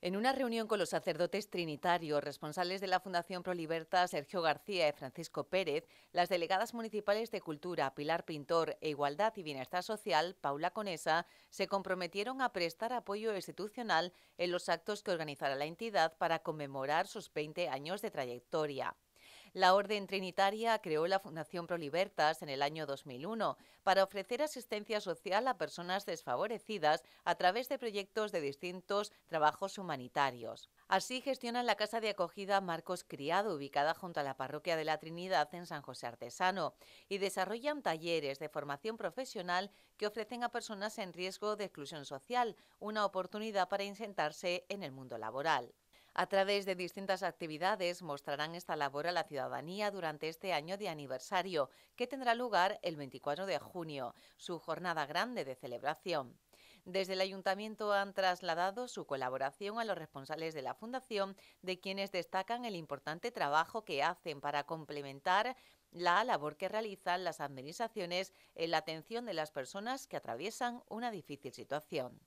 En una reunión con los sacerdotes trinitarios, responsables de la Fundación Proliberta Sergio García y Francisco Pérez, las delegadas municipales de Cultura Pilar Pintor e Igualdad y Bienestar Social, Paula Conesa, se comprometieron a prestar apoyo institucional en los actos que organizará la entidad para conmemorar sus 20 años de trayectoria. La Orden Trinitaria creó la Fundación Prolibertas en el año 2001 para ofrecer asistencia social a personas desfavorecidas a través de proyectos de distintos trabajos humanitarios. Así gestionan la casa de acogida Marcos Criado, ubicada junto a la parroquia de la Trinidad en San José Artesano, y desarrollan talleres de formación profesional que ofrecen a personas en riesgo de exclusión social una oportunidad para insentarse en el mundo laboral. A través de distintas actividades mostrarán esta labor a la ciudadanía durante este año de aniversario, que tendrá lugar el 24 de junio, su jornada grande de celebración. Desde el ayuntamiento han trasladado su colaboración a los responsables de la fundación, de quienes destacan el importante trabajo que hacen para complementar la labor que realizan las administraciones en la atención de las personas que atraviesan una difícil situación.